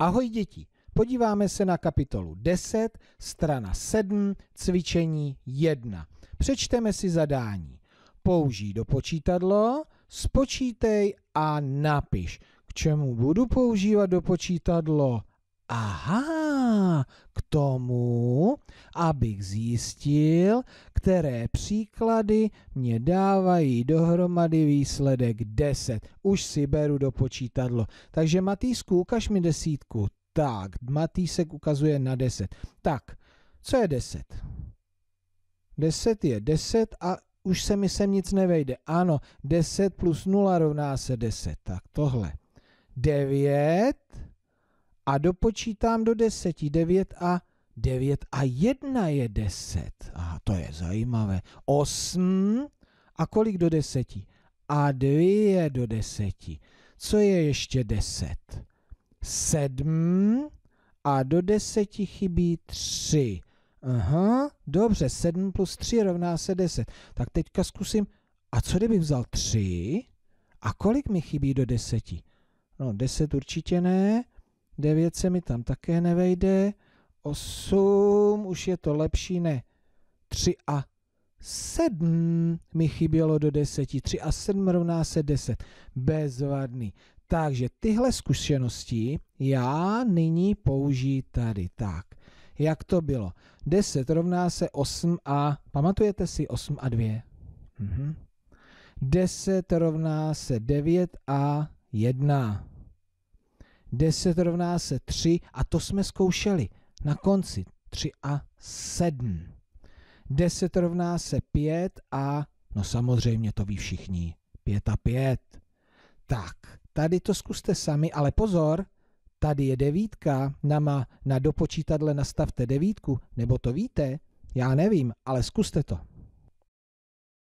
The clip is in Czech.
Ahoj děti, podíváme se na kapitolu 10, strana 7, cvičení 1. Přečteme si zadání. Použij do počítadlo, spočítej a napiš. K čemu budu používat do počítadlo? Aha, k tomu, abych zjistil, které příklady mě dávají dohromady výsledek 10. Už si beru do počítadlo. Takže Matýsku, ukaž mi desítku. Tak, Matýsek ukazuje na 10. Tak, co je 10? 10 je 10 a už se mi sem nic nevejde. Ano, 10 plus 0 rovná se 10. Tak tohle. 9 a dopočítám do deseti, devět a devět a jedna je deset. A to je zajímavé. Osm a kolik do deseti? A dvě je do deseti. Co je ještě deset? Sedm a do deseti chybí tři. Aha, dobře, sedm plus tři rovná se deset. Tak teďka zkusím, a co kdyby vzal tři? A kolik mi chybí do deseti? No, deset určitě ne. 9 se mi tam také nevejde, 8, už je to lepší, ne, 3 a 7 mi chybělo do 10, 3 a 7 rovná se 10, bezvadný. Takže tyhle zkušenosti já nyní použiji tady, tak. Jak to bylo? 10 rovná se 8 a, pamatujete si, 8 a 2? Mhm. 10 rovná se 9 a 1. 10 rovná se 3 a to jsme zkoušeli na konci 3 a 7. 10 rovná se 5 a no samozřejmě to ví všichni 5 a 5. Tak, tady to zkuste sami, ale pozor, tady je devítka, nama na dopočítadle nastavte devítku, nebo to víte, já nevím, ale zkuste to.